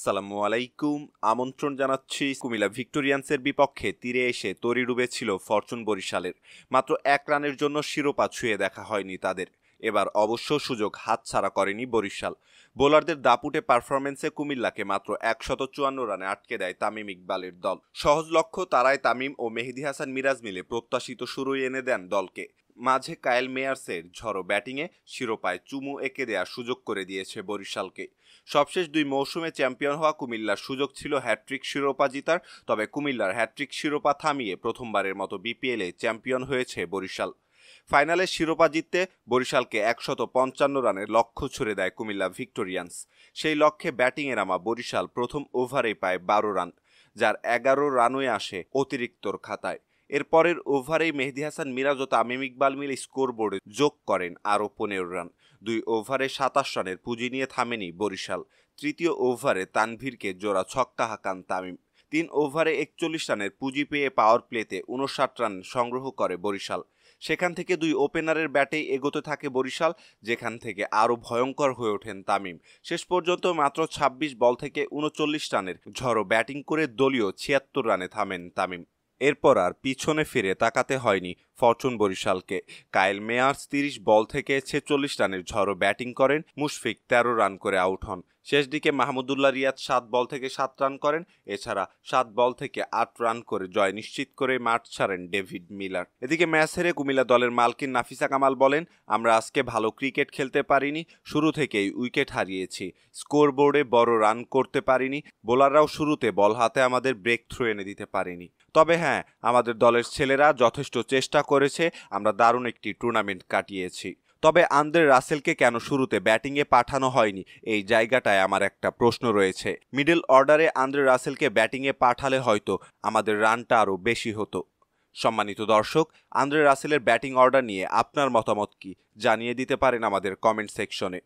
আসসালামু আলাইকুম আমন্ত্রণ জানাচ্ছি কুমিল্লা ভিক্টোরিয়ান্সের বিপক্ষে তীরে এসে তরি ডুবেছিল ফরচুন বরিশালের মাত্র এক রানের জন্য শিরোপা ছুঁয়ে দেখা হয়নি তাদের এবার অবশ্য সুযোগ হাতছাড়া করেনি বরিশাল বোলারদের দাপুটে পারফরমেন্সে কুমিল্লাকে মাত্র একশত চুয়ান্ন রানে আটকে দেয় তামিম ইকবালের দল সহজ লক্ষ্য তারাই তামিম ও মেহেদি হাসান মিরাজ মিলে প্রত্যাশিত শুরুই এনে দেন দলকে মাঝে কায়েল মেয়ার্সের ঝড়ো ব্যাটিংয়ে শিরোপায় চুমু এঁকে দেওয়ার সুযোগ করে দিয়েছে বরিশালকে সবশেষ দুই মৌসুমে চ্যাম্পিয়ন হওয়া কুমিল্লার সুযোগ ছিল হ্যাট্রিক শিরোপা জিতার তবে কুমিল্লার হ্যাট্রিক শিরোপা থামিয়ে প্রথমবারের মতো বিপিএলে চ্যাম্পিয়ন হয়েছে বরিশাল ফাইনালে শিরোপা জিততে বরিশালকে একশত পঞ্চান্ন রানের লক্ষ্য ছুড়ে দেয় কুমিল্লা ভিক্টোরিয়ান্স সেই লক্ষ্যে ব্যাটিংয়ে নামা বরিশাল প্রথম ওভারে পায় বারো রান যার এগারো রানই আসে অতিরিক্তর খাতায় এরপরের ওভারেই মেহেদি হাসান মিরাজ ও তামিম ইকবাল মিলে স্কোর বোর্ডে যোগ করেন আরও পনেরো রান দুই ওভারে সাতাশ রানের পুঁজি নিয়ে থামেনি বরিশাল তৃতীয় ওভারে তানভীরকে জোড়া ছক্কা হাঁকান তামিম তিন ওভারে একচল্লিশ রানের পুঁজি পেয়ে পাওয়ার প্লেতে উনষাট রান সংগ্রহ করে বরিশাল সেখান থেকে দুই ওপেনারের ব্যাটেই এগোতে থাকে বরিশাল যেখান থেকে আরও ভয়ঙ্কর হয়ে ওঠেন তামিম শেষ পর্যন্ত মাত্র ২৬ বল থেকে উনচল্লিশ রানের ঝড়ো ব্যাটিং করে দলীয় ছিয়াত্তর রানে থামেন তামিম এরপর আর পিছনে ফিরে তাকাতে হয়নি ফরচুন বরিশালকে কাইল মেয়ার্স তিরিশ বল থেকে ছেচল্লিশ রানের ঝড়ো ব্যাটিং করেন মুশফিক তেরো রান করে আউট হন শেষ দিকে মাহমুদুল্লাহ রিয়াদ সাত বল থেকে সাত রান করেন এছাড়া সাত বল থেকে আট রান করে জয় নিশ্চিত করে মাঠ ছাড়েন ডেভিড মিলার এদিকে ম্যাচ হেরে কুমিল্লা দলের মালকিন নাফিসা কামাল বলেন আমরা আজকে ভালো ক্রিকেট খেলতে পারিনি শুরু থেকেই উইকেট হারিয়েছি স্কোর বোর্ডে বড় রান করতে পারিনি বোলাররাও শুরুতে বল হাতে আমাদের ব্রেক থ্রু এনে দিতে পারেনি তবে হ্যাঁ আমাদের দলের ছেলেরা যথেষ্ট চেষ্টা করেছে আমরা দারুণ একটি টুর্নামেন্ট কাটিয়েছি তবে আন্দ্রে রাসেলকে কেন শুরুতে ব্যাটিংয়ে পাঠানো হয়নি এই জায়গাটায় আমার একটা প্রশ্ন রয়েছে মিডল অর্ডারে আন্দ্রে রাসেলকে ব্যাটিংয়ে পাঠালে হয়তো আমাদের রানটা আরও বেশি হতো সম্মানিত দর্শক আন্দ্রে রাসেলের ব্যাটিং অর্ডার নিয়ে আপনার মতামত কি জানিয়ে দিতে পারেন আমাদের কমেন্ট সেকশনে